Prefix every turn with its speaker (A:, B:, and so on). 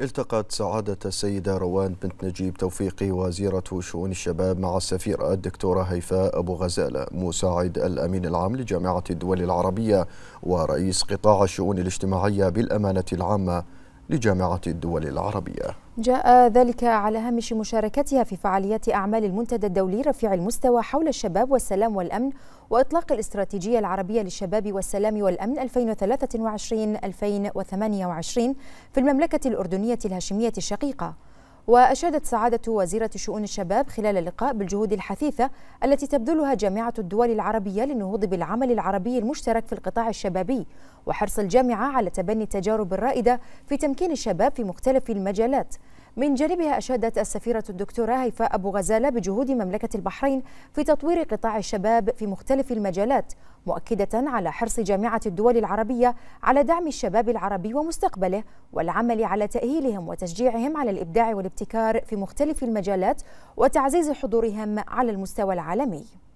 A: التقت سعادة السيدة روان بنت نجيب توفيقي وزيرة شؤون الشباب مع السفيرة الدكتورة هيفاء أبو غزالة مساعد الأمين العام لجامعة الدول العربية ورئيس قطاع الشؤون الاجتماعية بالأمانة العامة لجامعة الدول العربية
B: جاء ذلك على هامش مشاركتها في فعاليات أعمال المنتدى الدولي رفيع المستوى حول الشباب والسلام والأمن وإطلاق الاستراتيجية العربية للشباب والسلام والأمن 2023-2028 في المملكة الأردنية الهاشمية الشقيقة وأشادت سعادة وزيرة شؤون الشباب خلال اللقاء بالجهود الحثيثة التي تبذلها جامعة الدول العربية للنهوض بالعمل العربي المشترك في القطاع الشبابي وحرص الجامعة على تبني التجارب الرائدة في تمكين الشباب في مختلف المجالات من جانبها أشادت السفيرة الدكتورة هيفاء أبو غزالة بجهود مملكة البحرين في تطوير قطاع الشباب في مختلف المجالات مؤكدة على حرص جامعة الدول العربية على دعم الشباب العربي ومستقبله والعمل على تأهيلهم وتشجيعهم على الإبداع والابتكار في مختلف المجالات وتعزيز حضورهم على المستوى العالمي